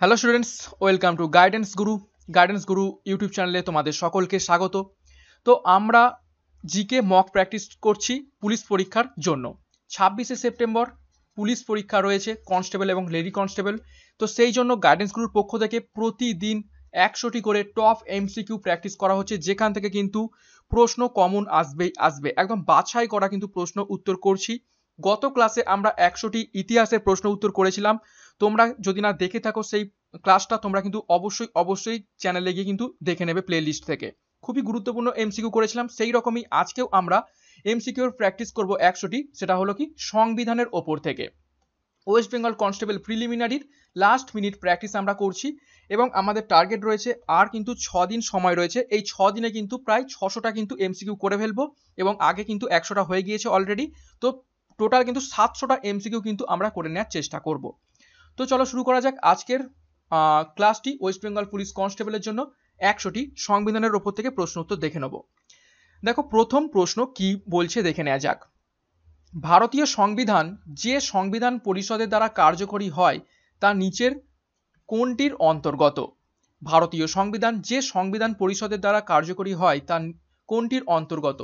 hello students welcome to guidance Guru guidance Guru YouTube চ্যানেলে তোমাদের সকলকে স্বাগত তো আমরা জিকে মক প্র্যাকটিস করছি পুলিশ পরীক্ষার জন্য ছাব্বিশে সেপ্টেম্বর পুলিশ পরীক্ষা রয়েছে কনস্টেবল এবং লেডি কনস্টেবল তো সেই জন্য গাইডেন্স গুরুর পক্ষ থেকে প্রতিদিন একশোটি করে টপ এমসিকিউ প্র্যাকটিস করা হচ্ছে যেখান থেকে কিন্তু প্রশ্ন কমন আসবেই আসবে একদম বাছাই করা কিন্তু প্রশ্ন উত্তর করছি গত ক্লাসে আমরা একশোটি ইতিহাসের প্রশ্ন উত্তর করেছিলাম তোমরা যদি না দেখে থাকো সেই ক্লাসটা তোমরা কিন্তু অবশ্যই অবশ্যই চ্যানেলে গিয়ে কিন্তু দেখে নেবে প্লে লিস্ট থেকে খুবই গুরুত্বপূর্ণ এমসিকিউ করেছিলাম সেই রকমই আজকেও আমরা এমসিকিউর প্র্যাকটিস করব একশোটি সেটা হলো কি সংবিধানের ওপর থেকে ওয়েস্ট বেঙ্গল কনস্টেবল প্রিলিমিনারির লাস্ট মিনিট প্র্যাকটিস আমরা করছি এবং আমাদের টার্গেট রয়েছে আর কিন্তু ছ দিন সময় রয়েছে এই ছ দিনে কিন্তু প্রায় ছশোটা কিন্তু এমসিকিউ করে ফেলবো এবং আগে কিন্তু একশোটা হয়ে গিয়েছে অলরেডি তো টোটাল কিন্তু সাতশোটা এমসিকিউ কিন্তু আমরা করে নেওয়ার চেষ্টা করব তো চলো শুরু করা যাক আজকের ক্লাসটি ওয়েস্ট বেঙ্গল পুলিশ কনস্টেবলের জন্য একশোটি সংবিধানের ওপর থেকে প্রশ্ন উত্তর দেখে নেব দেখো প্রথম প্রশ্ন কি বলছে দেখে নেওয়া যাক ভারতীয় সংবিধান যে সংবিধান পরিষদের দ্বারা কার্যকরী হয় তা নিচের কোনটির অন্তর্গত ভারতীয় সংবিধান যে সংবিধান পরিষদের দ্বারা কার্যকরী হয় তা কোনটির অন্তর্গত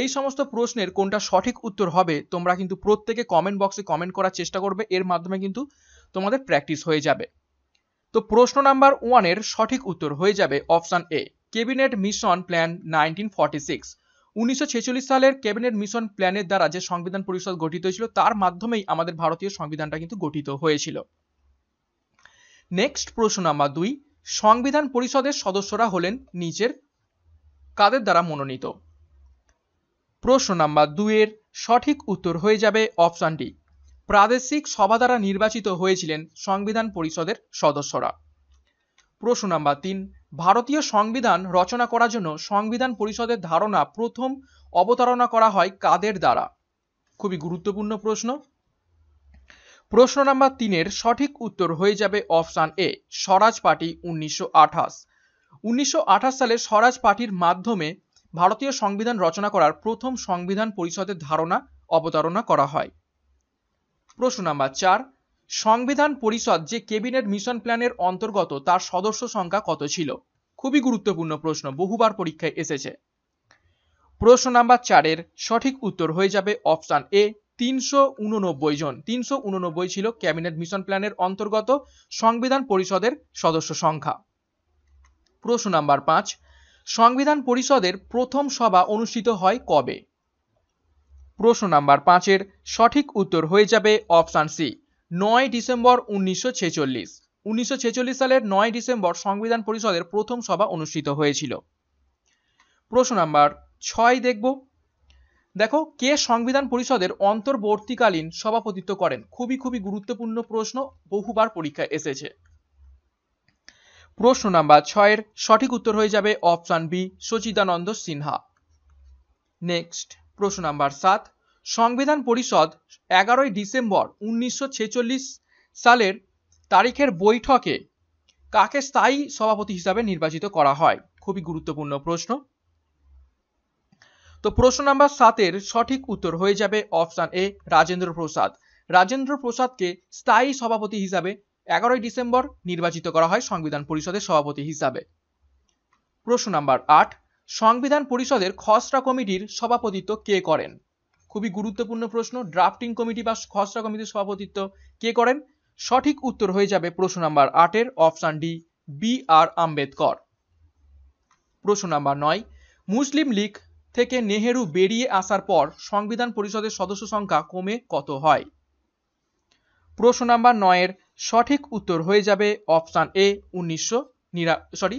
এই সমস্ত প্রশ্নের কোনটা সঠিক উত্তর হবে তোমরা কিন্তু প্রত্যেকে কমেন্ট বক্সে কমেন্ট করার চেষ্টা করবে এর মাধ্যমে কিন্তু তোমাদের প্র্যাকটিস হয়ে যাবে তো প্রশ্ন নাম্বার ওয়ানের সঠিক উত্তর হয়ে যাবে option A cabinet mission plan nineteen forty six উনিশশো সালের ক্যাবিনেট মিশন প্ল্যানের দ্বারা যে সংবিধান পরিষদ গঠিত হয়েছিল তার মাধ্যমেই আমাদের ভারতীয় সংবিধানটা কিন্তু গঠিত হয়েছিল নেক্সট প্রশ্ন নাম্বার দুই সংবিধান পরিষদের সদস্যরা হলেন নিচের কাদের দ্বারা মনোনীত প্রশ্ন নাম্বার দুইয়ের সঠিক উত্তর হয়ে যাবে অপশান ডি প্রাদেশিক সভা দ্বারা নির্বাচিত হয়েছিলেন সংবিধান পরিষদের সদস্যরা প্রশ্ন নাম্বার তিন ভারতীয় সংবিধান রচনা করার জন্য সংবিধান পরিষদের ধারণা প্রথম অবতারণা করা হয় কাদের দ্বারা খুবই গুরুত্বপূর্ণ প্রশ্ন প্রশ্ন নাম্বার তিনের সঠিক উত্তর হয়ে যাবে অপশান এ স্বরাজ পার্টি উনিশশো আঠাশ উনিশশো সালে স্বরাজ পার্টির মাধ্যমে ভারতীয় সংবিধান রচনা করার প্রথম সংবিধান পরিষদের ধারণা অবতারণা করা হয় প্রশ্ন নাম্বার চার সংবিধান পরিষদ যে ক্যাবিনেট মিশন প্ল্যানের অন্তর্গত তার সদস্য সংখ্যা কত ছিল খুবই গুরুত্বপূর্ণ প্রশ্ন বহুবার পরীক্ষায় এসেছে প্রশ্ন নাম্বার চারের সঠিক উত্তর হয়ে যাবে অপশান এ তিনশো উননব্বই জন তিনশো উননব্বই ছিল ক্যাবিনেট মিশন প্ল্যানের অন্তর্গত সংবিধান পরিষদের সদস্য সংখ্যা প্রশ্ন নাম্বার পাঁচ সংবিধান পরিষদের প্রথম সভা অনুষ্ঠিত হয় কবে প্রশ্ন নাম্বার পাঁচের সঠিক উত্তর হয়ে যাবে অপশান সি নয় ডিসেম্বর উনিশশো ছেচল্লিশ উনিশশো সালের নয় ডিসেম্বর সংবিধান পরিষদের প্রথম সভা অনুষ্ঠিত হয়েছিল প্রশ্ন নাম্বার ছয় দেখব দেখো কে সংবিধান পরিষদের অন্তর্বর্তীকালীন সভাপতিত্ব করেন খুবই খুবই গুরুত্বপূর্ণ প্রশ্ন বহুবার পরীক্ষায় এসেছে প্রশ্ন নাম্বার ছয়ের সঠিক উত্তর হয়ে যাবে option B Sachchidananda Sinha next প্রশ্ন নাম্বার সাত সংবিধান পরিষদ এগারোই ডিসেম্বর উনিশশো সালের তারিখের বৈঠকে কাকে স্থায়ী সভাপতি হিসাবে নির্বাচিত করা হয় খুবই গুরুত্বপূর্ণ প্রশ্ন তো প্রশ্ন নাম্বার সাতের সঠিক উত্তর হয়ে যাবে অপশান এ রাজেন্দ্র প্রসাদ রাজেন্দ্র প্রসাদকে স্থায়ী সভাপতি হিসাবে এগারোই ডিসেম্বর নির্বাচিত করা হয় সংবিধান পরিষদের সভাপতি হিসাবে প্রশ্ন নাম্বার আট সংবিধান পরিষদের খসড়া কমিটির সভাপতিত্ব কে করেন খুবই গুরুত্বপূর্ণ প্রশ্ন ড্রাফটিং কমিটি বা খসড়া কমিটির সভাপতিত্ব কে করেন সঠিক উত্তর হয়ে যাবে প্রশ্ন নাম্বার আটের option D B R Ambedkar প্রশ্ন নাম্বার নয় মুসলিম লীগ থেকে নেহেরু বেরিয়ে আসার পর সংবিধান পরিষদের সদস্য সংখ্যা কমে কত হয় প্রশ্ন নাম্বার নয়ের সঠিক উত্তর হয়ে যাবে অপশান এ উনিশশো সরি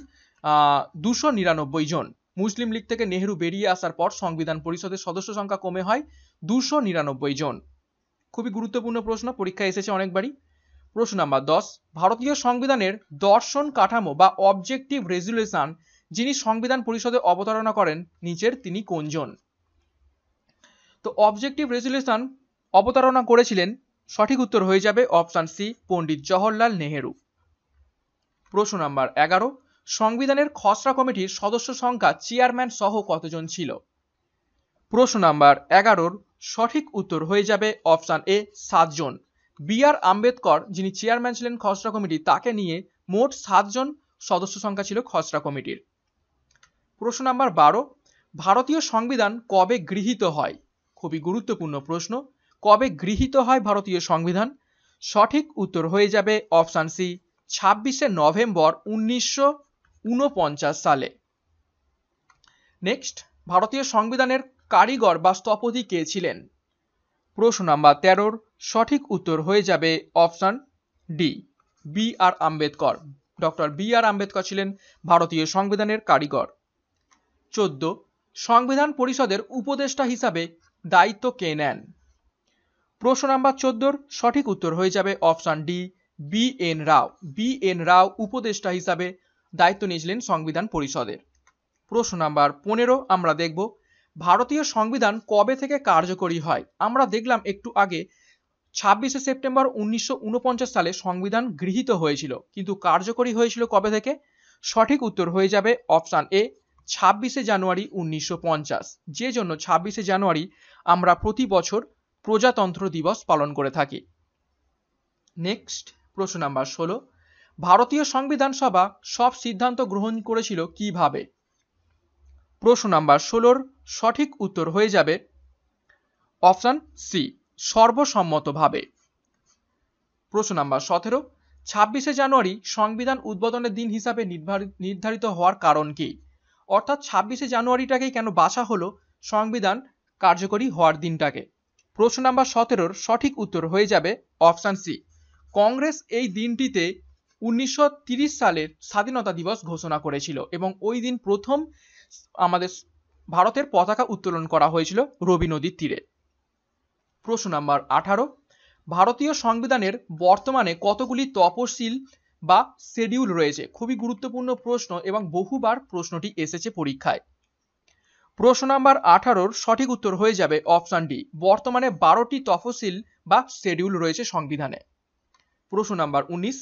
দুশো নিরানব্বই জন মুসলিম লীগ থেকে নেহরু বেরিয়ে আসার পর সংবিধান পরিষদের সদস্য সংখ্যা কমে হয় দুশো নিরানব্বই জন খুবই গুরুত্বপূর্ণ প্রশ্ন পরীক্ষায় এসেছে অনেকবারই প্রশ্ন নাম্বার দশ ভারতীয় সংবিধানের দর্শন কাঠামো বা অবজেক্টিভ রেজুলেশন যিনি সংবিধান পরিষদে অবতারণা করেন নিচের তিনি কোনজন তো অবজেক্টিভ রেজুলেশন অবতারণা করেছিলেন সঠিক উত্তর হয়ে যাবে অপশান সি পণ্ডিত জওহরলাল নেহেরু প্রশ্ন নাম্বার এগারো সংবিধানের খসড়া কমিটির সদস্য সংখ্যা চেয়ারম্যান সহ কতজন ছিল প্রশ্ন নাম্বার এগারোর সঠিক উত্তর হয়ে যাবে অপশান এ সাতজন বি আর আম্বেদকর যিনি চেয়ারম্যান ছিলেন খসড়া কমিটি তাকে নিয়ে মোট সাতজন সদস্য সংখ্যা ছিল খসড়া কমিটির প্রশ্ন নাম্বার বারো ভারতীয় সংবিধান কবে গৃহীত হয় খুবই গুরুত্বপূর্ণ প্রশ্ন কবে গৃহীত হয় ভারতীয় সংবিধান সঠিক উত্তর হয়ে যাবে অপশান সি ছাব্বিশে নভেম্বর উনিশশো উনপঞ্চাশ সালে নেক্সট ভারতীয় সংবিধানের কারিগর বা স্থপতি কে ছিলেন প্রশ্ন নাম্বার তেরোর সঠিক উত্তর হয়ে যাবে option D B R Ambedkar doctor B R Ambedkar ছিলেন ভারতীয় সংবিধানের কারিগর চোদ্দ সংবিধান পরিষদের উপদেষ্টা হিসাবে দায়িত্ব কে নেন প্রশ্ন নাম্বার চোদ্দোর সঠিক উত্তর হয়ে যাবে option D B N Rao B N Rao উপদেষ্টা হিসাবে দায়িত্ব নিয়েছিলেন সংবিধান পরিষদের প্রশ্ন নাম্বার পনেরো আমরা দেখব ভারতীয় সংবিধান কবে থেকে কার্যকরী হয় আমরা দেখলাম একটু আগে ছাব্বিশে সেপ্টেম্বর উনিশশো সালে সংবিধান গৃহীত হয়েছিল কিন্তু কার্যকরী হয়েছিল কবে থেকে সঠিক উত্তর হয়ে যাবে অপশান এ ছাব্বিশে জানুয়ারি উনিশশো যে জন্য ছাব্বিশে জানুয়ারি আমরা প্রতি বছর প্রজাতন্ত্র দিবস পালন করে থাকি নেক্সট প্রশ্ন নাম্বার ষোলো ভারতীয় সংবিধান সভা সব সিদ্ধান্ত গ্রহণ করেছিল কিভাবে প্রশ্ন নাম্বার ষোলোর সঠিক উত্তর হয়ে যাবে অপশান সি সর্বসম্মতভাবে প্রশ্ন নাম্বার সতেরো ছাব্বিশে জানুয়ারি সংবিধান উদ্বোধনের দিন হিসাবে নির্ধারিত হওয়ার কারণ কি অর্থাৎ ছাব্বিশে জানুয়ারিটাকেই কেন বাছা হলো সংবিধান কার্যকরী হওয়ার দিনটাকে প্রশ্ন নাম্বার সতেরোর সঠিক উত্তর হয়ে যাবে অপশান সি কংগ্রেস এই দিনটিতে উনিশশো সালের স্বাধীনতা দিবস ঘোষণা করেছিল এবং ওই দিন প্রথম আমাদের ভারতের পতাকা উত্তোলন করা হয়েছিল রবি নদীর তীরে প্রশ্ন নাম্বার আঠারো ভারতীয় সংবিধানের বর্তমানে কতগুলি তপশিল বা শেডিউল রয়েছে খুবই গুরুত্বপূর্ণ প্রশ্ন এবং বহুবার প্রশ্নটি এসেছে পরীক্ষায় প্রশ্ন নাম্বার আঠারোর সঠিক উত্তর হয়ে যাবে অপশান ডি বর্তমানে বারোটি তফসিল বা শেডিউল রয়েছে সংবিধানে প্রশ্ন নাম্বার উনিশ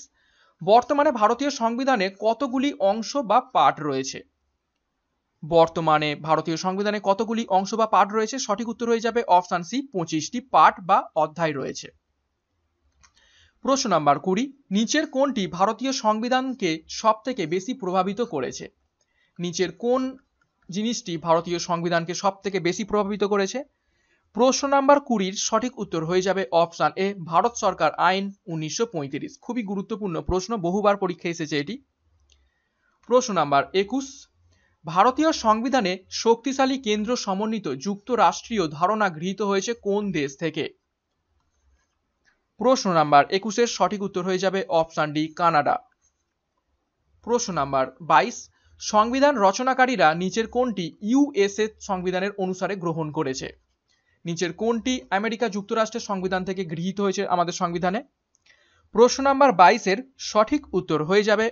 বর্তমানে ভারতীয় সংবিধানে কতগুলি অংশ বা পাঠ রয়েছে বর্তমানে ভারতীয় সংবিধানে কতগুলি অংশ বা পাঠ রয়েছে সঠিক উত্তর হয়ে যাবে অপশান সি পঁচিশটি পাঠ বা অধ্যায় রয়েছে প্রশ্ন নাম্বার কুড়ি নিচের কোনটি ভারতীয় সংবিধানকে সব থেকে বেশি প্রভাবিত করেছে নিচের কোন জিনিসটি ভারতীয় সংবিধানকে সব থেকে বেশি প্রভাবিত করেছে প্রশ্ন নাম্বার কুড়ির সঠিক উত্তর হয়ে যাবে অপশান এ ভারত সরকার আইন উনিশশো খুবই গুরুত্বপূর্ণ প্রশ্ন বহুবার পরীক্ষা এসেছে এটি প্রশ্ন নাম্বার একুশ ভারতীয় সংবিধানে শক্তিশালী কেন্দ্র সমন্বিত যুক্তরাষ্ট্রীয় ধারণা গৃহীত হয়েছে কোন দেশ থেকে প্রশ্ন নাম্বার একুশের সঠিক উত্তর হয়ে যাবে অপশান ডি কানাডা প্রশ্ন নাম্বার বাইশ সংবিধান রচনাকারীরা নিচের কোনটি ইউএসএ সংবিধানের অনুসারে গ্রহণ করেছে নিচের কোনটি আমেরিকা যুক্তরাষ্ট্রের সংবিধান থেকে গৃহীত হয়েছে আমাদের সংবিধানে প্রশ্ন নাম্বার বাইশের সঠিক উত্তর হয়ে যাবে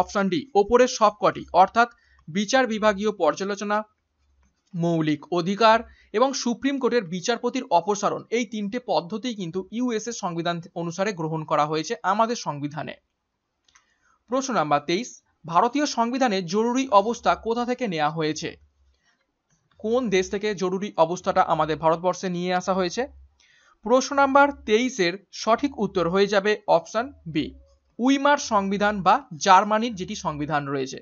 অপশন ডি ওপরের সবকটি অর্থাৎ বিচার বিভাগীয় পর্যালোচনা মৌলিক অধিকার এবং সুপ্রিম কোর্টের বিচারপতির অপসারণ এই তিনটে পদ্ধতি কিন্তু ইউএসএ সংবিধান অনুসারে গ্রহণ করা হয়েছে আমাদের সংবিধানে প্রশ্ন নাম্বার তেইশ ভারতীয় সংবিধানে জরুরি অবস্থা কোথা থেকে নেওয়া হয়েছে কোন দেশ থেকে জরুরি অবস্থাটা আমাদের ভারতবর্ষে নিয়ে আসা হয়েছে প্রশ্ন নাম্বার তেইশের সঠিক উত্তর হয়ে যাবে অপশান বি উইমার সংবিধান বা জার্মানির যেটি সংবিধান রয়েছে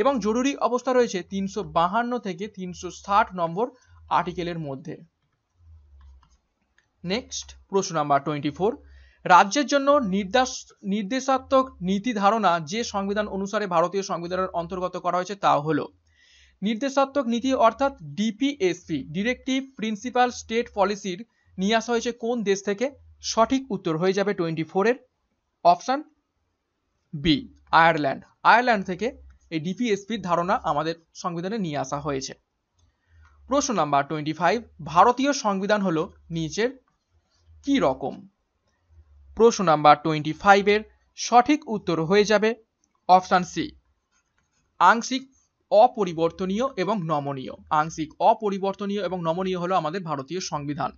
এবং জরুরি অবস্থা রয়েছে তিনশো বাহান্ন থেকে তিনশো ষাট নম্বর আর্টিকেলের মধ্যে নেক্সট প্রশ্ন নাম্বার টোয়েন্টি ফোর রাজ্যের জন্য নির্দেশাত্মক নীতি ধারণা যে সংবিধান অনুসারে ভারতীয় সংবিধানের অন্তর্গত করা হয়েছে তা হলো নির্দেশাত্মক নীতি অর্থাৎ ডিপিএসপি ডিরেক্টিভ প্রিন্সিপাল স্টেট পলিসির নিয়ে আসা হয়েছে কোন দেশ থেকে সঠিক উত্তর হয়ে যাবে টোয়েন্টি ফোরের অপশান বি আয়ারল্যান্ড আয়ারল্যান্ড থেকে এই ডিপিএসপির ধারণা আমাদের সংবিধানে নিয়ে আসা হয়েছে প্রশ্ন নাম্বার টোয়েন্টি ফাইভ ভারতীয় সংবিধান হলো নিচের কি রকম প্রশ্ন নাম্বার টোয়েন্টি ফাইভের সঠিক উত্তর হয়ে যাবে অপশান সি আংশিক অপরিবর্তনীয় এবং নমনীয় আংশিক অপরিবর্তনীয় এবং নমনীয় হলো আমাদের ভারতীয় সংবিধান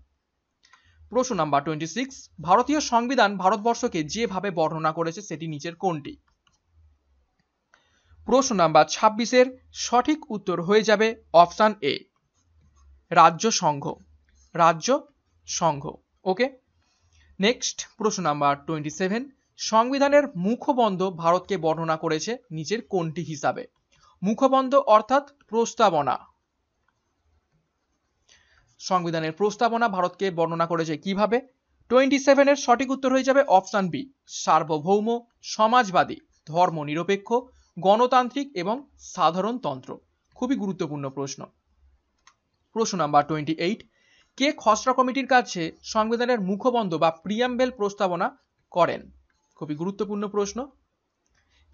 প্রশ্ন নাম্বার টোয়েন্টি সিক্স ভারতীয় সংবিধান ভারতবর্ষকে যেভাবে বর্ণনা করেছে সেটি নিচের কোনটি প্রশ্ন নাম্বার ছাব্বিশের সঠিক উত্তর হয়ে যাবে অপশান এ রাজ্য সংঘ রাজ্য সংঘ ওকে নেক্সট প্রশ্ন নাম্বার টোয়েন্টি সেভেন সংবিধানের মুখবন্ধ ভারতকে বর্ণনা করেছে নিচের কোনটি হিসাবে মুখবন্ধ অর্থাৎ প্রস্তাবনা সংবিধানের প্রস্তাবনা ভারতকে বর্ণনা করেছে কিভাবে টোয়েন্টি সেভেনের সঠিক উত্তর হয়ে যাবে অপশান বি সার্বভৌম সমাজবাদী ধর্ম নিরপেক্ষ গণতান্ত্রিক এবং সাধারণতন্ত্র খুবই গুরুত্বপূর্ণ প্রশ্ন প্রশ্ন নাম্বার টোয়েন্টি এইট কে খসড়া কমিটির কাছে সংবিধানের মুখবন্ধ বা প্রিয়াম্বেল প্রস্তাবনা করেন খুবই গুরুত্বপূর্ণ প্রশ্ন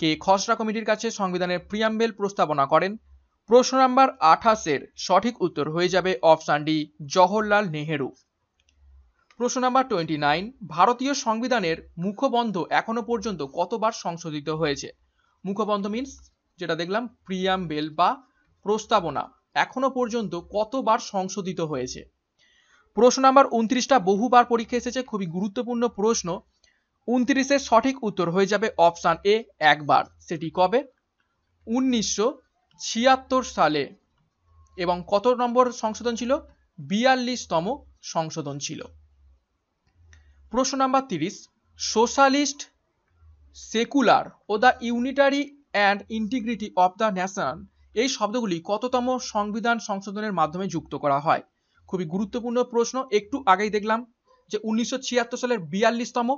কে খসড়া কমিটির কাছে সংবিধানের প্রিয়াম্বেল প্রস্তাবনা করেন প্রশ্ন নাম্বার আঠাশের সঠিক উত্তর হয়ে যাবে অপশান ডি জওহরলাল নেহেরু প্রশ্ন নাম্বার টোয়েন্টি নাইন ভারতীয় সংবিধানের মুখবন্ধ এখনো পর্যন্ত কতবার সংশোধিত হয়েছে মুখবন্ধ মিনস যেটা দেখলাম প্রিয়াম্বেল বা প্রস্তাবনা এখনো পর্যন্ত কতবার সংশোধিত হয়েছে প্রশ্ন নাম্বার উনত্রিশটা বহুবার পরীক্ষা এসেছে খুবই গুরুত্বপূর্ণ প্রশ্ন উনত্রিশের সঠিক উত্তর হয়ে যাবে অপশান এ একবার সেটি কবে উনিশশো ছিয়াত্তর সালে এবং কত নম্বর সংশোধন ছিল বিয়াল্লিশতম সংশোধন ছিল প্রশ্ন নাম্বার তিরিশ সোশ্যালিস্ট সেকুলার ও the unitary and integrity of the nation এই শব্দগুলি কততম সংবিধান সংশোধনের মাধ্যমে যুক্ত করা হয় খুবই গুরুত্বপূর্ণ প্রশ্ন একটু আগেই দেখলাম যে উনিশশো সালের বিয়াল্লিশতম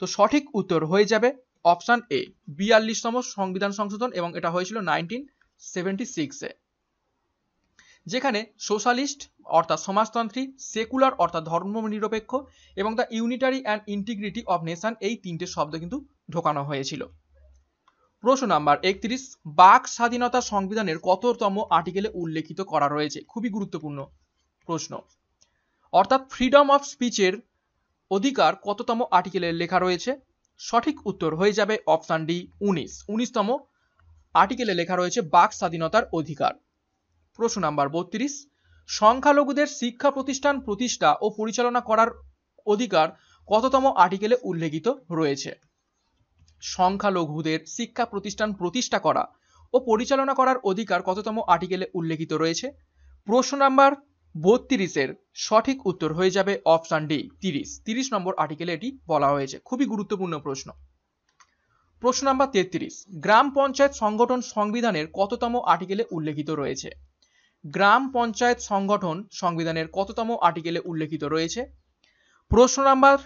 তো সঠিক উত্তর হয়ে যাবে অপশান এ বিয়াল্লিশতম সংবিধান সংশোধন এবং এটা হয়েছিল নাইনটিন সেভেন্টি সিক্সে যেখানে সোশ্যালিস্ট অর্থাৎ সমাজতন্ত্রী সেকুলার অর্থাৎ নিরপেক্ষ এবং the unitary and integrity of nation এই তিনটে শব্দ কিন্তু ঢোকানো হয়েছিল প্রশ্ন নাম্বার একত্রিশ বাক স্বাধীনতা সংবিধানের কততম আর্টিকেলে উল্লেখিত করা রয়েছে খুবই গুরুত্বপূর্ণ প্রশ্ন অর্থাৎ ফ্রিডম অফ স্পিচের অধিকার কততম আর্টিকেলে লেখা রয়েছে সঠিক উত্তর হয়ে যাবে অপশান ডি উনিশ উনিশতম আর্টিকেলে লেখা রয়েছে বাক স্বাধীনতার অধিকার প্রশ্ন নাম্বার বত্রিশ সংখ্যালঘুদের শিক্ষা প্রতিষ্ঠান প্রতিষ্ঠা ও পরিচালনা করার অধিকার কততম আর্টিকেলে উল্লেখিত রয়েছে সংখ্যালঘুদের শিক্ষা প্রতিষ্ঠান প্রতিষ্ঠা করা ও পরিচালনা করার অধিকার কততম আর্টিকেলে উল্লেখিত রয়েছে প্রশ্ন নাম্বার বত্রিশের সঠিক উত্তর হয়ে যাবে অপশান ডি তিরিশ তিরিশ নম্বর আর্টিকেলে এটি বলা হয়েছে খুবই গুরুত্বপূর্ণ প্রশ্ন প্রশ্ন নাম্বার তেত্রিশ গ্রাম পঞ্চায়েত সংগঠন সংবিধানের কততম আর্টিকেলে উল্লেখিত রয়েছে গ্রাম পঞ্চায়েত সংগঠন সংবিধানের কততম আর্টিকেলে উল্লেখিত রয়েছে প্রশ্ন নাম্বার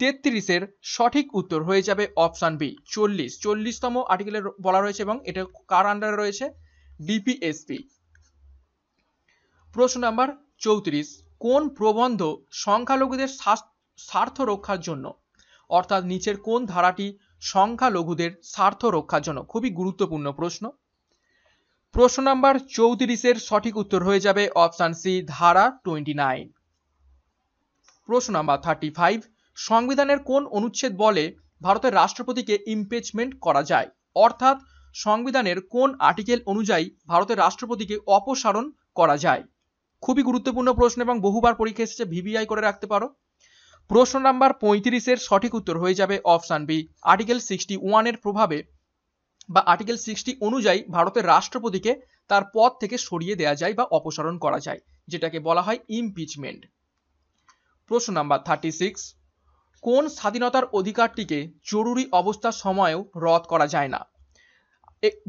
তেত্রিশের সঠিক উত্তর হয়ে যাবে অপশান বি চল্লিশ চল্লিশতম আর্টিকেলে বলা রয়েছে এবং এটা কার আন্ডারে রয়েছে ডিপিএসপি প্রশ্ন নাম্বার চৌত্রিশ কোন প্রবন্ধ সংখ্যালঘুদের স্বার্থ রক্ষার জন্য অর্থাৎ নিচের কোন ধারাটি সংখ্যালঘুদের স্বার্থ রক্ষার জন্য খুবই গুরুত্বপূর্ণ প্রশ্ন প্রশ্ন নাম্বার চৌত্রিশের সঠিক উত্তর হয়ে যাবে অপশান সি ধারা টোয়েন্টি নাইন প্রশ্ন নাম্বার থার্টি ফাইভ সংবিধানের কোন অনুচ্ছেদ বলে ভারতের রাষ্ট্রপতিকে ইম্পেচমেন্ট করা যায় অর্থাৎ সংবিধানের কোন আর্টিকেল অনুযায়ী ভারতের রাষ্ট্রপতিকে অপসারণ করা যায় খুবই গুরুত্বপূর্ণ প্রশ্ন এবং বহুবার পরীক্ষা এসেছে ভিভিআই করে রাখতে পারো প্রশ্ন নাম্বার পঁয়ত্রিশের সঠিক উত্তর হয়ে যাবে অপশান বি আর্টিকেল সিক্সটি ওয়ানের প্রভাবে বা আর্টিকেল সিক্সটি অনুযায়ী ভারতের রাষ্ট্রপতিকে তার পদ থেকে সরিয়ে দেয়া যায় বা অপসারণ করা যায় যেটাকে বলা হয় ইমপিচমেন্ট প্রশ্ন নাম্বার থার্টি সিক্স কোন স্বাধীনতার অধিকারটিকে জরুরি অবস্থার সময়েও রদ করা যায় না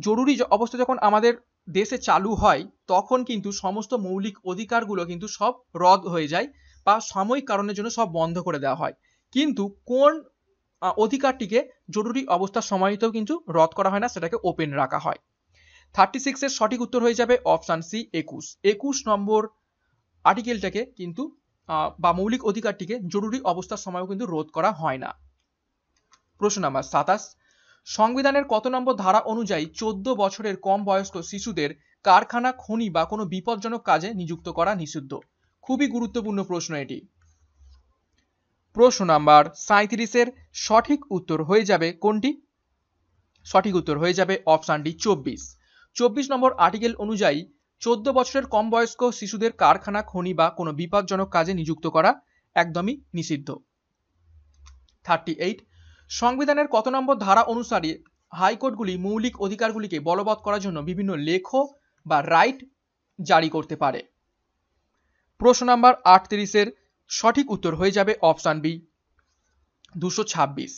জরুরি অবস্থা যখন আমাদের দেশে চালু হয় তখন কিন্তু সমস্ত মৌলিক অধিকারগুলো কিন্তু সব রদ হয়ে যায় বা সাময়িক কারণের জন্য সব বন্ধ করে দেওয়া হয় কিন্তু কোন অধিকারটিকে জরুরি অবস্থা সময়তেও কিন্তু রদ করা হয় না সেটাকে ওপেন রাখা হয় থার্টি সিক্সের সঠিক উত্তর হয়ে যাবে অপশান সি একুশ একুশ নম্বর আর্টিকেলটাকে কিন্তু বা মৌলিক অধিকারটিকে জরুরি অবস্থার সময়ও কিন্তু রোধ করা হয় না প্রশ্ন নাম্বার সাতাশ সংবিধানের কত নম্বর ধারা অনুযায়ী চোদ্দ বছরের কম বয়স্ক শিশুদের কারখানা খনি বা কোনো বিপজ্জনক কাজে নিযুক্ত করা নিষিদ্ধ খুবই গুরুত্বপূর্ণ প্রশ্ন এটি প্রশ্ন নাম্বার সাঁত্রিশের সঠিক উত্তর হয়ে যাবে কোনটি সঠিক উত্তর হয়ে যাবে অপশানটি চব্বিশ চব্বিশ নম্বর আর্টিকেল অনুযায়ী চোদ্দ বছরের কম বয়স্ক শিশুদের কারখানা খনি বা কোনো বিপজ্জনক কাজে নিযুক্ত করা একদমই নিষিদ্ধ থার্টি এইট সংবিধানের কত নম্বর ধারা অনুসারে হাইকোর্টগুলি মৌলিক অধিকারগুলিকে বলবৎ করার জন্য বিভিন্ন লেখ বা রাইট জারি করতে পারে প্রশ্ন নাম্বার আটত্রিশের সঠিক উত্তর হয়ে যাবে অপশান বি দুশো ছাব্বিশ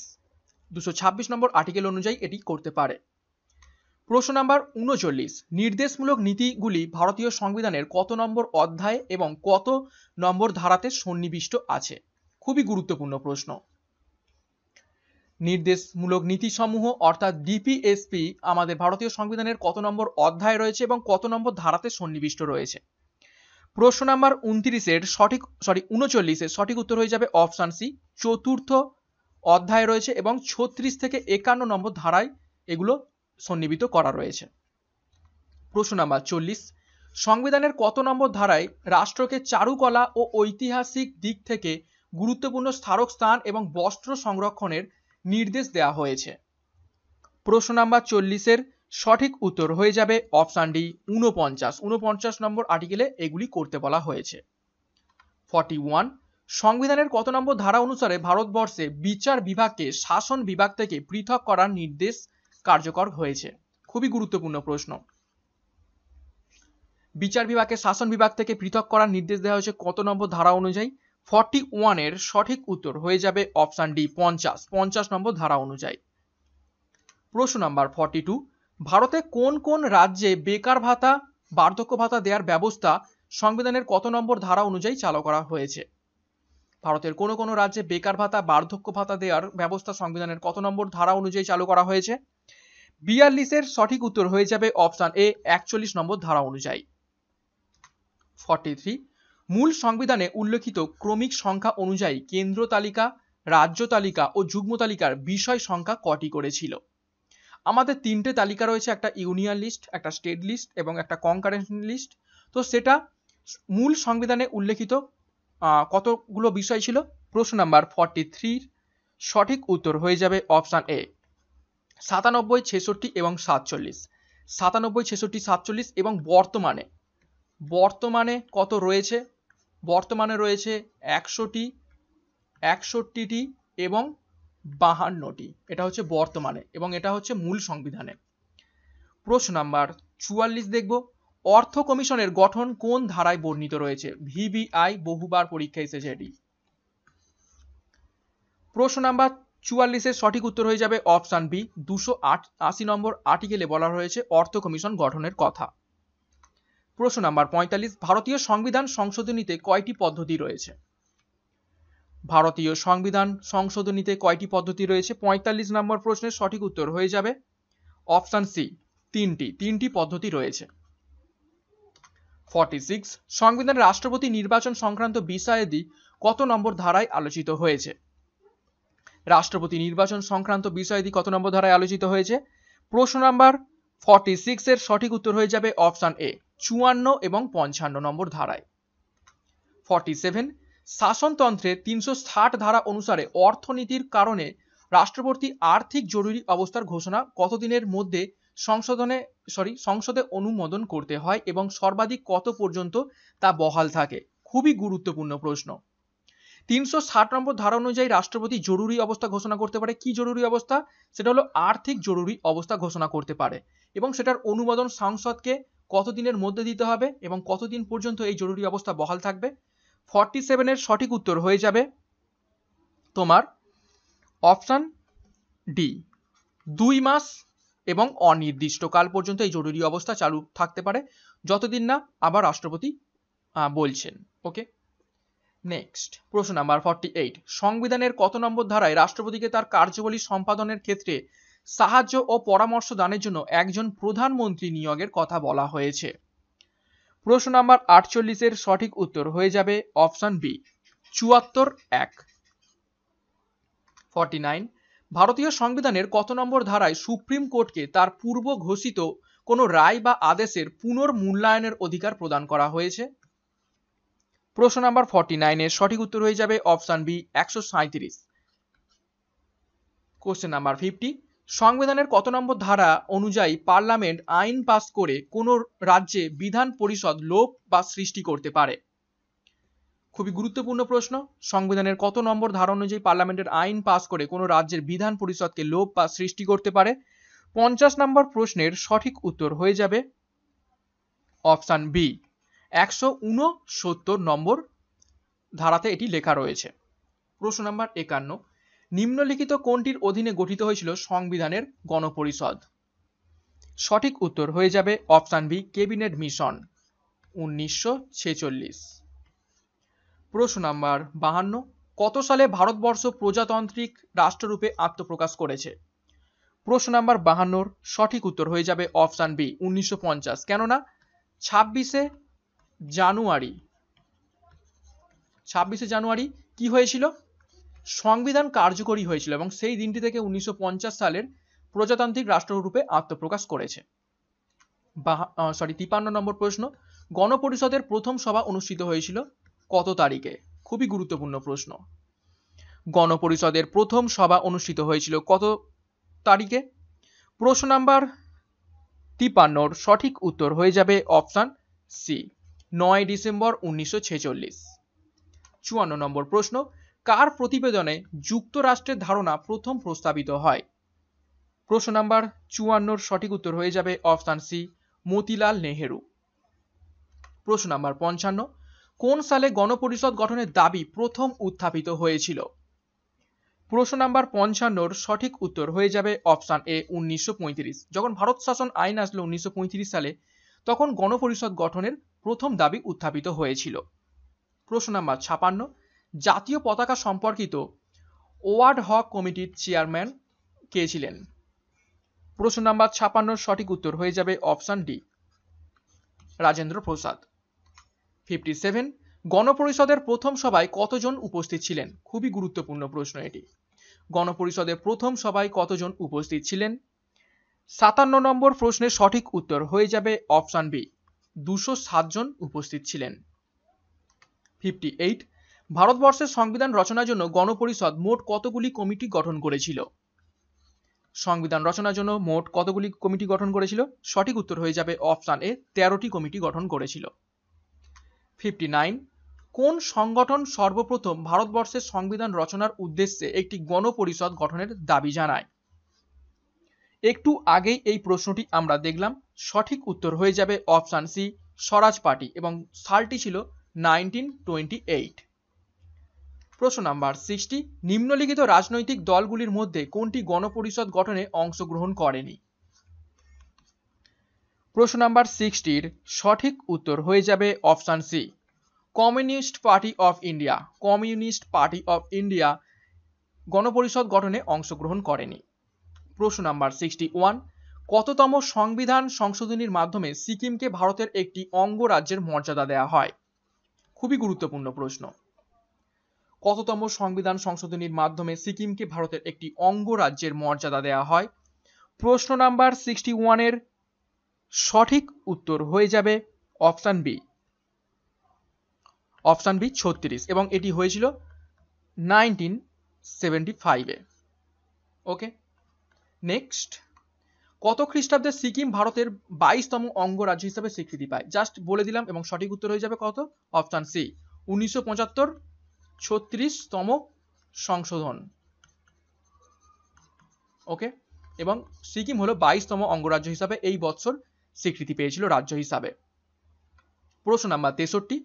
দুশো ছাব্বিশ নম্বর আর্টিকেল অনুযায়ী এটি করতে পারে প্রশ্ন নাম্বার উনচল্লিশ নির্দেশমূলক নীতিগুলি ভারতীয় সংবিধানের কত নম্বর অধ্যায় এবং কত নম্বর ধারাতে সন্নিবিষ্ট আছে খুবই গুরুত্বপূর্ণ প্রশ্ন নির্দেশমূলক নীতিসমূহ অর্থাৎ ডিপিএসপি আমাদের ভারতীয় সংবিধানের কত নম্বর অধ্যায় রয়েছে এবং কত নম্বর ধারাতে সন্নিবিষ্ট রয়েছে প্রশ্ন নাম্বার উনত্রিশের সঠিক সরি উনচল্লিশের সঠিক উত্তর হয়ে যাবে অপশান সি চতুর্থ অধ্যায় রয়েছে এবং ছত্রিশ থেকে একান্ন নম্বর ধারায় এগুলো সন্নিবিত করা রয়েছে প্রশ্ন নাম্বার চল্লিশ সংবিধানের কত নম্বর ধারায় রাষ্ট্রকে চারুকলা ও ঐতিহাসিক দিক থেকে গুরুত্বপূর্ণ স্মারক স্থান এবং বস্ত্র সংরক্ষণের নির্দেশ দেওয়া হয়েছে প্রশ্ন নাম্বার চল্লিশের সঠিক উত্তর হয়ে যাবে অপশান ডি উনপঞ্চাশ উনপঞ্চাশ নম্বর আর্টিকেলে এগুলি করতে বলা হয়েছে ফর্টি ওয়ান সংবিধানের কত নম্বর ধারা অনুসারে ভারতবর্ষে বিচার বিভাগকে শাসন বিভাগ থেকে পৃথক করার নির্দেশ কার্যকর হয়েছে খুবই গুরুত্বপূর্ণ প্রশ্ন বিচার বিভাগকে শাসন বিভাগ থেকে পৃথক করার নির্দেশ দেওয়া হয়েছে কত নম্বর ধারা অনুযায়ী ফর্টি ওয়ানের সঠিক উত্তর হয়ে যাবে অপশান ডি পঞ্চাশ পঞ্চাশ নম্বর ধারা অনুযায়ী প্রশ্ন নাম্বার ফর্টি টু ভারতে কোন কোন রাজ্যে বেকার ভাতা বার্ধক্য ভাতা দেওয়ার ব্যবস্থা সংবিধানের কত নম্বর ধারা অনুযায়ী চালু করা হয়েছে ভারতের কোনো কোনো রাজ্যে বেকার ভাতা বার্ধক্য ভাতা দেওয়ার ব্যবস্থা সংবিধানের কত নম্বর ধারা অনুযায়ী চালু করা হয়েছে বিয়াল্লিশের সঠিক উত্তর হয়ে যাবে অপশান এ একচল্লিশ নম্বর ধারা অনুযায়ী ফর্টি থ্রি মূল সংবিধানে উল্লেখিত ক্রমিক সংখ্যা অনুযায়ী কেন্দ্র তালিকা রাজ্য তালিকা ও যুগ্ম তালিকার বিষয় সংখ্যা কটি করেছিল আমাদের তিনটে তালিকা রয়েছে একটা ইউনিয়ন লিস্ট একটা স্টেট লিস্ট এবং একটা কনকারেন্ট লিস্ট তো সেটা মূল সংবিধানে উল্লেখিত কতগুলো বিষয় ছিল প্রশ্ন নাম্বার ফর্টি থ্রির সঠিক উত্তর হয়ে যাবে অপশান এ সাতানব্বই ছেষট্টি এবং সাতচল্লিশ সাতানব্বই ছেষট্টি সাতচল্লিশ এবং বর্তমানে বর্তমানে কত রয়েছে বর্তমানে রয়েছে একশোটি একষট্টিটি এবং বাহান্নটি এটা হচ্ছে বর্তমানে এবং এটা হচ্ছে মূল সংবিধানে প্রশ্ন নাম্বার চুয়াল্লিশ দেখব অর্থ কমিশনের গঠন কোন ধারায় বর্ণিত রয়েছে ভিবিআই বহুবার পরীক্ষা এসেছে এটি প্রশ্ন নাম্বার চুয়াল্লিশের সঠিক উত্তর হয়ে যাবে অপশান বি দুশো আট আশি নম্বর আর্টিকেলে বলা হয়েছে অর্থ কমিশন গঠনের কথা প্রশ্ন নাম্বার পঁয়তাল্লিশ ভারতীয় সংবিধান সংশোধনীতে কয়টি পদ্ধতি রয়েছে ভারতীয় সংবিধান সংশোধনীতে কয়টি পদ্ধতি রয়েছে পঁয়তাল্লিশ নম্বর প্রশ্নের সঠিক উত্তর হয়ে যাবে অপশান সি তিনটি তিনটি পদ্ধতি রয়েছে ফর্টি সিক্স সংবিধান রাষ্ট্রপতি নির্বাচন সংক্রান্ত বিষয়াদি কত নম্বর ধারায় আলোচিত হয়েছে রাষ্ট্রপতি নির্বাচন সংক্রান্ত বিষয়াদি কত নম্বর ধারায় আলোচিত হয়েছে প্রশ্ন নাম্বার ফর্টি সিক্সের সঠিক উত্তর হয়ে যাবে অপশান এ চুয়ান্ন এবং পঞ্চান্ন নম্বর ধারায় ফর্টি সেভেন শাসনতন্ত্রের তিনশো ষাট ধারা অনুসারে অর্থনীতির কারণে রাষ্ট্রপতি আর্থিক জরুরি অবস্থার ঘোষণা কতদিনের মধ্যে সংশোধনে সরি সংসদে অনুমোদন করতে হয় এবং সর্বাধিক কত পর্যন্ত তা বহাল থাকে খুবই গুরুত্বপূর্ণ প্রশ্ন তিনশো ষাট নম্বর ধারা অনুযায়ী রাষ্ট্রপতি জরুরি অবস্থা ঘোষণা করতে পারে কি জরুরি অবস্থা সেটা হলো আর্থিক জরুরি অবস্থা ঘোষণা করতে পারে এবং সেটার অনুমোদন সংসদকে কতদিনের মধ্যে দিতে হবে এবং কতদিন পর্যন্ত এই জরুরি অবস্থা বহাল থাকবে ফর্টি সেভেনের সঠিক উত্তর হয়ে যাবে তোমার অপশান ডি দুই মাস এবং অনির্দিষ্টকাল পর্যন্ত এই জরুরি অবস্থা চালু থাকতে পারে যতদিন না আবার রাষ্ট্রপতি বলছেন ওকে নেক্সট প্রশ্ন নাম্বার ফর্টি এইট সংবিধানের কত নম্বর ধারায় রাষ্ট্রপতিকে তার কার্যবলী সম্পাদনের ক্ষেত্রে সাহায্য ও পরামর্শ দানের জন্য একজন প্রধানমন্ত্রী নিয়োগের কথা বলা হয়েছে প্রশ্ন নাম্বার আটচল্লিশের সঠিক উত্তর হয়ে যাবে অপশন বি চুয়াত্তর এক ফর্টি নাইন ভারতীয় সংবিধানের কত নম্বর ধারায় সুপ্রিম কোর্টকে তার পূর্ব ঘোষিত কোনো রায় বা আদেশের পুনর্মূল্যায়নের অধিকার প্রদান করা হয়েছে প্রশ্ন নাম্বার ফর্টি নাইনের সঠিক উত্তর হয়ে যাবে অপশন বি একশো সাঁত্রিশ কোশ্চেন নাম্বার ফিফটি সংবিধানের কত নম্বর ধারা অনুযায়ী পার্লামেন্ট আইন পাস করে কোনো রাজ্যে বিধান পরিষদ লোপ বা সৃষ্টি করতে পারে খুবই গুরুত্বপূর্ণ প্রশ্ন সংবিধানের কত নম্বর ধারা অনুযায়ী পার্লামেন্টের আইন পাস করে কোনো রাজ্যের বিধান পরিষদকে লোপ বা সৃষ্টি করতে পারে পঞ্চাশ নম্বর প্রশ্নের সঠিক উত্তর হয়ে যাবে অপশান বি একশো উনসত্তর নম্বর ধারাতে এটি লেখা রয়েছে প্রশ্ন নম্বর একান্ন নিম্নলিখিত কোনটির অধীনে গঠিত হয়েছিল সংবিধানের গণপরিষদ সঠিক উত্তর হয়ে যাবে অপশান বি ক্যাবিনেট মিশন উনিশশো প্রশ্ন নাম্বার বাহান্ন কত সালে ভারতবর্ষ প্রজাতান্ত্রিক রাষ্ট্ররূপে আত্মপ্রকাশ করেছে প্রশ্ন নাম্বার বাহান্নর সঠিক উত্তর হয়ে যাবে অপশান বি উনিশশো কেননা ছাব্বিশে জানুয়ারি ছাব্বিশে জানুয়ারি কি হয়েছিল সংবিধান কার্যকরী হয়েছিল এবং সেই দিনটি থেকে উনিশশো সালের প্রজাতান্ত্রিক রাষ্ট্ররূপে আত্মপ্রকাশ করেছে সরি তিপান্ন নম্বর প্রশ্ন গণপরিষদের প্রথম সভা অনুষ্ঠিত হয়েছিল কত তারিখে খুবই গুরুত্বপূর্ণ প্রশ্ন গণপরিষদের প্রথম সভা অনুষ্ঠিত হয়েছিল কত তারিখে প্রশ্ন নাম্বার তিপান্নর সঠিক উত্তর হয়ে যাবে অপশান সি নয় ডিসেম্বর উনিশশো ছেচল্লিশ চুয়ান্ন নম্বর প্রশ্ন কার প্রতিবেদনে যুক্তরাষ্ট্রের ধারণা প্রথম প্রস্তাবিত হয় প্রশ্ন নাম্বার চুয়ান্নর সঠিক উত্তর হয়ে যাবে অপশান সি মতিলাল নেহেরু প্রশ্ন নাম্বার পঞ্চান্ন কোন সালে গণপরিষদ গঠনের দাবি প্রথম উত্থাপিত হয়েছিল প্রশ্ন নাম্বার পঞ্চান্নর সঠিক উত্তর হয়ে যাবে অপশান এ উনিশশো যখন ভারত শাসন আইন আসলো উনিশশো সালে তখন গণপরিষদ গঠনের প্রথম দাবি উত্থাপিত হয়েছিল প্রশ্ন নাম্বার ছাপান্ন জাতীয় পতাকা সম্পর্কিত ওয়ার্ড হক কমিটির চেয়ারম্যান কে ছিলেন প্রশ্ন নাম্বার ছাপান্নর সঠিক উত্তর হয়ে যাবে option D Rajendra Prasad fifty seven গণপরিষদের প্রথম সভায় কতজন উপস্থিত ছিলেন খুবই গুরুত্বপূর্ণ প্রশ্ন এটি গণপরিষদের প্রথম সভায় কতজন উপস্থিত ছিলেন সাতান্ন নম্বর প্রশ্নের সঠিক উত্তর হয়ে যাবে অপশন বি দুশো সাতজন উপস্থিত ছিলেন ফিফটি এইট ভারতবর্ষের সংবিধান রচনার জন্য গণপরিষদ মোট কতগুলি কমিটি গঠন করেছিল সংবিধান রচনার জন্য মোট কতগুলি কমিটি গঠন করেছিল সঠিক উত্তর হয়ে যাবে অপশান এ তেরোটি কমিটি গঠন করেছিল ফিফটি নাইন কোন সংগঠন সর্বপ্রথম ভারতবর্ষের সংবিধান রচনার উদ্দেশ্যে একটি গণপরিষদ গঠনের দাবি জানায় একটু আগেই এই প্রশ্নটি আমরা দেখলাম সঠিক উত্তর হয়ে যাবে অপশান সি স্বরাজ পার্টি এবং সালটি ছিল নাইনটিন টোয়েন্টি এইট প্রশ্ন নাম্বার সিক্সটি নিম্নলিখিত রাজনৈতিক দলগুলির মধ্যে কোনটি গণপরিষদ গঠনে অংশগ্রহণ করেনি প্রশ্ন নাম্বার সিক্সটির সঠিক উত্তর হয়ে যাবে option C communist party of India communist party of India গণপরিষদ গঠনে অংশগ্রহণ করেনি প্রশ্ন নাম্বার সিক্সটি ওয়ান কততম সংবিধান সংশোধনীর মাধ্যমে সিকিমকে ভারতের একটি অঙ্গরাজ্যের মর্যাদা দেয়া হয় খুবই গুরুত্বপূর্ণ প্রশ্ন কততম সংবিধান সংশোধনীর মাধ্যমে সিকিমকে ভারতের একটি অঙ্গরাজ্যের মর্যাদা দেওয়া হয় প্রশ্ন নাম্বার সিক্সটি ওয়ানের সঠিক উত্তর হয়ে যাবে অপশান বি অপশান বি ছত্রিশ এবং এটি হয়েছিল নাইনটিন সেভেন্টি ফাইভে ওকে নেক্সট কত খ্রিস্টাব্দে সিকিম ভারতের বাইশতম অঙ্গরাজ্য হিসেবে স্বীকৃতি পায় জাস্ট বলে দিলাম এবং সঠিক উত্তর হয়ে যাবে কত অপশান সি উনিশশো পঁচাত্তর ছত্রিশতম সংশোধন ওকে এবং সিকিম হলো বাইশতম অঙ্গরাজ্য হিসাবে এই বছর স্বীকৃতি পেয়েছিল রাজ্য হিসাবে প্রশ্ন নাম্বার তেষট্টি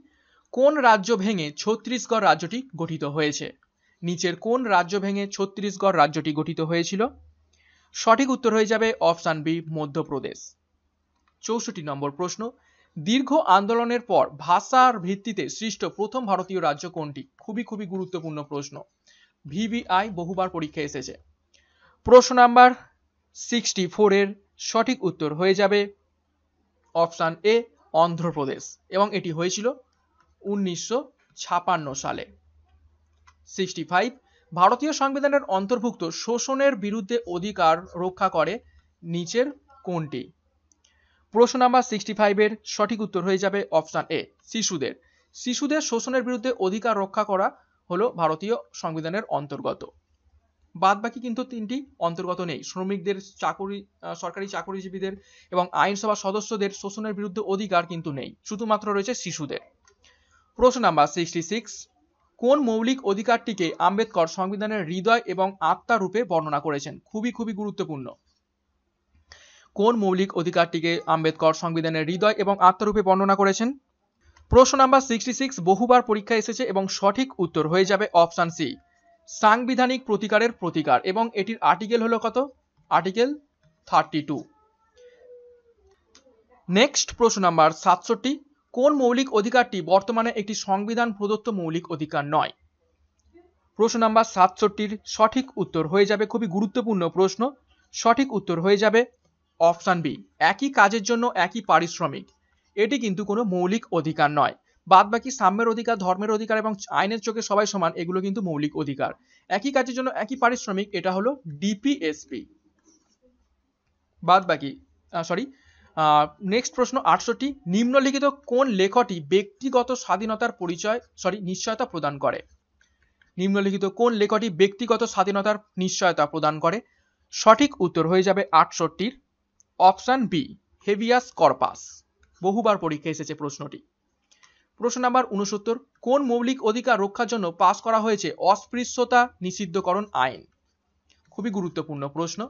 কোন রাজ্য ভেঙে ছত্রিশগড় রাজ্যটি গঠিত হয়েছে নিচের কোন রাজ্য ভেঙে ছত্রিশগড় রাজ্যটি গঠিত হয়েছিল সঠিক উত্তর হয়ে যাবে অপশান বি মধ্যপ্রদেশ চৌষট্টি নম্বর প্রশ্ন দীর্ঘ আন্দোলনের পর ভাষার ভিত্তিতে সৃষ্ট প্রথম ভারতীয় রাজ্য কোনটি খুবই খুবই গুরুত্বপূর্ণ প্রশ্ন ভিবিআই বহুবার পরীক্ষা এসেছে প্রশ্ন নাম্বার সিক্সটি ফোরের সঠিক উত্তর হয়ে যাবে অপশান এ অন্ধ্রপ্রদেশ এবং এটি হয়েছিল উনিশশো সালে সিক্সটি ফাইভ ভারতীয় সংবিধানের অন্তর্ভুক্ত শোষণের বিরুদ্ধে অধিকার রক্ষা করে নিচের কোনটি প্রশ্ন নাম্বার সিক্সটি ফাইভের সঠিক উত্তর হয়ে যাবে অপশান এ শিশুদের শিশুদের শোষণের বিরুদ্ধে অধিকার রক্ষা করা হলো ভারতীয় সংবিধানের অন্তর্গত বাদ বাকি কিন্তু তিনটি অন্তর্গত নেই শ্রমিকদের চাকরি সরকারি চাকরিজীবীদের এবং আইনসভা সদস্যদের শোষণের বিরুদ্ধে অধিকার কিন্তু নেই শুধুমাত্র রয়েছে শিশুদের প্রশ্ন নাম্বার সিক্সটি সিক্স কোন মৌলিক অধিকারটিকে আম্বেদকর সংবিধানের হৃদয় এবং আত্মা রূপে বর্ণনা করেছেন খুবই খুবই গুরুত্বপূর্ণ কোন মৌলিক অধিকারটিকে আম্বেদকর সংবিধানের হৃদয় এবং আত্মরূপে বর্ণনা করেছেন প্রশ্ন নাম্বার সিক্সটি সিক্স বহুবার পরীক্ষা এসেছে এবং সঠিক উত্তর হয়ে যাবে অপশান সি সাংবিধানিক প্রতিকারের প্রতিকার এবং এটির আর্টিকেল হলো কত আর্টিকেল থার্টি টু নেক্সট প্রশ্ন নাম্বার সাতষট্টি কোন মৌলিক অধিকারটি বর্তমানে একটি সংবিধান প্রদত্ত মৌলিক অধিকার নয় প্রশ্ন নাম্বার সাতষট্টির সঠিক উত্তর হয়ে যাবে খুবই গুরুত্বপূর্ণ প্রশ্ন সঠিক উত্তর হয়ে যাবে অপশান বি একই কাজের জন্য একই পারিশ্রমিক এটি কিন্তু কোনো মৌলিক অধিকার নয় বাদ বাকি সাম্যের অধিকার ধর্মের অধিকার এবং আইনের চোখে সবাই সমান এগুলো কিন্তু মৌলিক অধিকার একই কাজের জন্য একই পারিশ্রমিক এটা হলো ডিপিএসপি বাদ বাকি সরি নেক্সট প্রশ্ন আটষট্টি নিম্নলিখিত কোন লেখটি ব্যক্তিগত স্বাধীনতার পরিচয় সরি নিশ্চয়তা প্রদান করে নিম্নলিখিত কোন লেখটি ব্যক্তিগত স্বাধীনতার নিশ্চয়তা প্রদান করে সঠিক উত্তর হয়ে যাবে আটষট্টির অপশান বি হেভিয়াস কর্পাস বহুবার পরীক্ষা এসেছে প্রশ্নটি প্রশ্ন নাম্বার উনসত্তর কোন মৌলিক অধিকার রক্ষার জন্য পাশ করা হয়েছে অস্পৃশ্যতা নিষিদ্ধকরণ আইন খুবই গুরুত্বপূর্ণ প্রশ্ন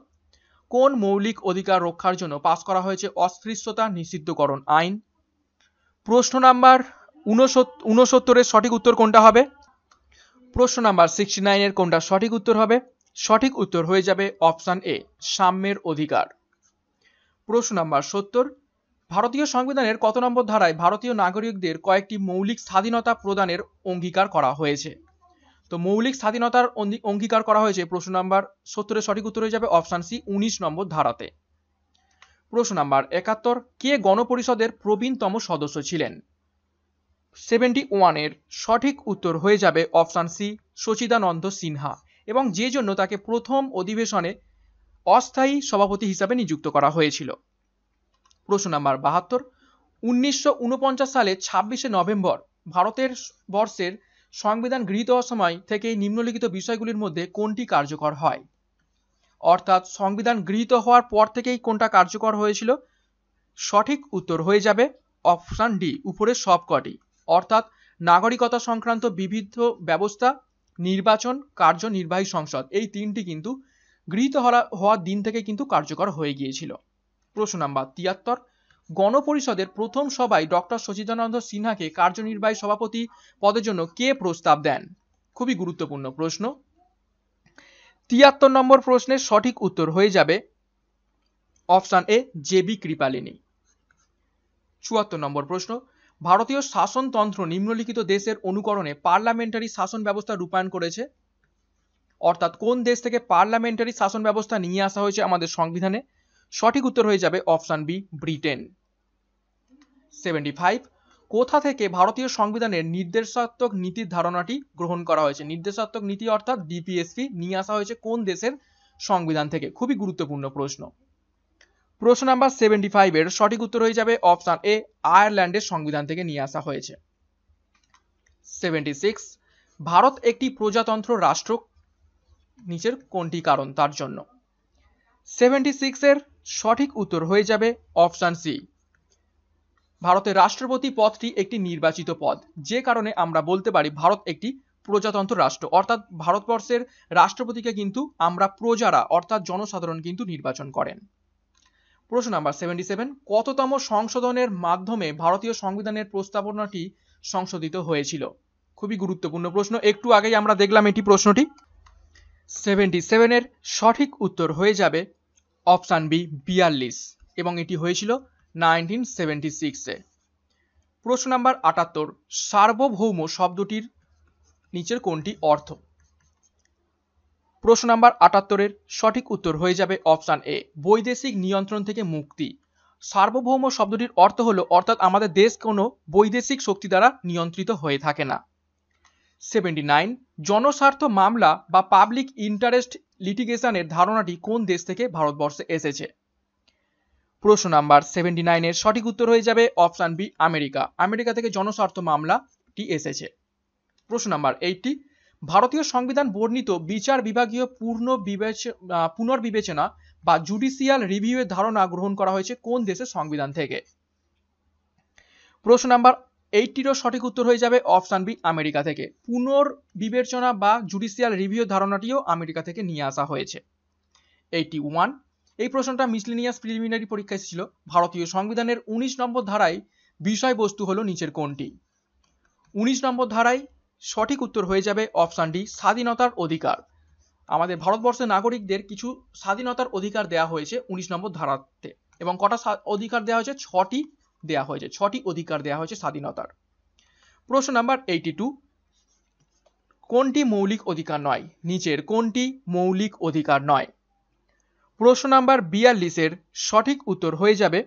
কোন মৌলিক অধিকার রক্ষার জন্য পাশ করা হয়েছে অস্পৃশ্যতা নিষিদ্ধকরণ আইন প্রশ্ন নাম্বার উনসত্তরের সঠিক উত্তর কোনটা হবে প্রশ্ন নাম্বার সিক্সটি নাইনের কোনটা সঠিক উত্তর হবে সঠিক উত্তর হয়ে যাবে অপশান এ সাম্যের অধিকার প্রশ্ন নাম্বার সত্তর ভারতীয় সংবিধানের কত নম্বর ধারায় ভারতীয় নাগরিকদের কয়েকটি মৌলিক স্বাধীনতা প্রদানের অঙ্গীকার করা হয়েছে তো মৌলিক স্বাধীনতার অঙ্গীকার করা হয়েছে প্রশ্ন নাম্বার সত্তরের সঠিক উত্তর হয়ে যাবে অপশান সি উনিশ নম্বর ধারাতে প্রশ্ন নাম্বার একাত্তর কে গণপরিষদের প্রবীণতম সদস্য ছিলেন সেভেন্টি ওয়ানের সঠিক উত্তর হয়ে যাবে অপশান সি সচিদানন্দ সিনহা এবং যে জন্য তাকে প্রথম অধিবেশনে অস্থায়ী সভাপতি হিসাবে নিযুক্ত করা হয়েছিল প্রশ্ন নাম্বার বাহাত্তর উনিশশো সালে ছাব্বিশে নভেম্বর ভারতের বর্ষের সংবিধান গৃহীত হওয়ার সময় থেকে নিম্নলিখিত বিষয়গুলির মধ্যে কোনটি কার্যকর হয় অর্থাৎ সংবিধান গৃহীত হওয়ার পর থেকেই কোনটা কার্যকর হয়েছিল সঠিক উত্তর হয়ে যাবে অপশান ডি উপরের সবকটি অর্থাৎ নাগরিকতা সংক্রান্ত বিবিধ ব্যবস্থা নির্বাচন কার্যনির্বাহী সংসদ এই তিনটি কিন্তু গৃহীত হওয়ার দিন থেকে কিন্তু কার্যকর হয়ে গিয়েছিল প্রশ্ন নাম্বার তিয়াত্তর গণপরিষদের প্রথম সভায় ডক্টর সচিদানন্দ সিনহাকে কার্যনির্বাহী সভাপতি পদের জন্য কে প্রস্তাব দেন খুবই গুরুত্বপূর্ণ প্রশ্ন তিয়াত্তর নম্বর প্রশ্নের সঠিক উত্তর হয়ে যাবে option A J B Kripalani চুয়াত্তর নম্বর প্রশ্ন ভারতীয় শাসনতন্ত্র নিম্নলিখিত দেশের অনুকরণে পার্লামেন্টারি শাসন ব্যবস্থা রূপায়ণ করেছে অর্থাৎ কোন দেশ থেকে পার্লামেন্টারি শাসন ব্যবস্থা নিয়ে আসা হয়েছে আমাদের সংবিধানে সঠিক উত্তর হয়ে যাবে option B Britain seventy five কোথা থেকে ভারতীয় সংবিধানের নির্দেশাত্মক নীতির ধারণাটি গ্রহণ করা হয়েছে নির্দেশাত্মক নীতি অর্থাৎ ডিপিএসপি নিয়ে আসা হয়েছে কোন দেশের সংবিধান থেকে খুবই গুরুত্বপূর্ণ প্রশ্ন প্রশ্ন নাম্বার সেভেন্টি ফাইভের সঠিক উত্তর হয়ে যাবে অপশান এ আয়ারল্যান্ডের সংবিধান থেকে নিয়ে আসা হয়েছে সেভেন্টি সিক্স ভারত একটি প্রজাতন্ত্র রাষ্ট্র নিচের কোনটি কারণ তার জন্য সেভেন্টি সিক্সের সঠিক উত্তর হয়ে যাবে অপশান সি ভারতের রাষ্ট্রপতি পদটি একটি নির্বাচিত পদ যে কারণে আমরা বলতে পারি ভারত একটি প্রজাতন্ত্র রাষ্ট্র অর্থাৎ ভারতবর্ষের রাষ্ট্রপতিকে কিন্তু আমরা প্রজারা অর্থাৎ জনসাধারণ কিন্তু নির্বাচন করেন প্রশ্ন নাম্বার সেভেন্টি সেভেন কততম সংশোধনের মাধ্যমে ভারতীয় সংবিধানের প্রস্তাবনাটি সংশোধিত হয়েছিল খুবই গুরুত্বপূর্ণ প্রশ্ন একটু আগেই আমরা দেখলাম এটি প্রশ্নটি সেভেন্টি সেভেনের সঠিক উত্তর হয়ে যাবে অপশান বি বিয়াল্লিশ এবং এটি হয়েছিল নাইনটিন সেভেন্টি সিক্সে প্রশ্ন নাম্বার আটাত্তর সার্বভৌম শব্দটির নিচের কোনটি অর্থ প্রশ্ন নাম্বার আটাত্তরের সঠিক উত্তর হয়ে যাবে অপশান এ বৈদেশিক নিয়ন্ত্রণ থেকে মুক্তি সার্বভৌম শব্দটির অর্থ হলো অর্থাৎ আমাদের দেশ কোনো বৈদেশিক শক্তি দ্বারা নিয়ন্ত্রিত হয়ে থাকে না সেভেন্টি নাইন জনস্বার্থ মামলা বা পাবলিক ইন্টারেস্ট লিটিগেশনের ধারণাটি কোন দেশ থেকে ভারতবর্ষে এসেছে প্রশ্ন নাম্বার সেভেন্টি নাইনের সঠিক উত্তর হয়ে যাবে অপশান বি আমেরিকা আমেরিকা থেকে জনস্বার্থ মামলাটি এসেছে প্রশ্ন নাম্বার এইটটি ভারতীয় সংবিধান বর্ণিত বিচার বিভাগীয় পূর্ণ পুনর্বিবেচনা বা জুডিশিয়াল রিভিউ এর ধারণা গ্রহণ করা হয়েছে কোন দেশের সংবিধান থেকে প্রশ্ন নাম্বার এইটিরও সঠিক উত্তর হয়ে যাবে অপশান বি আমেরিকা থেকে পুনর্বিবেচনা বা জুডিশিয়াল রিভিউ ধারণাটিও আমেরিকা থেকে নিয়ে আসা হয়েছে এইটি ওয়ান এই প্রশ্নটা মিসলিনিয়াস প্রিলিমিনারি পরীক্ষায় ছিল ভারতীয় সংবিধানের ১৯ নম্বর ধারায় বিষয়বস্তু হলো নিচের কোনটি ১৯ নম্বর ধারায় সঠিক উত্তর হয়ে যাবে অপশান ডি স্বাধীনতার অধিকার আমাদের ভারতবর্ষের নাগরিকদের কিছু স্বাধীনতার অধিকার দেওয়া হয়েছে ১৯ নম্বর ধারাতে এবং কটা অধিকার দেওয়া হয়েছে ছটি দেয়া হয়েছে ছটি অধিকার দেয়া হয়েছে স্বাধীনতার প্রশ্ন নাম্বার এইটি টু কোনটি মৌলিক অধিকার নয় নিচের কোনটি মৌলিক অধিকার নয় প্রশ্ন নাম্বার বিয়াল্লিশের সঠিক উত্তর হয়ে যাবে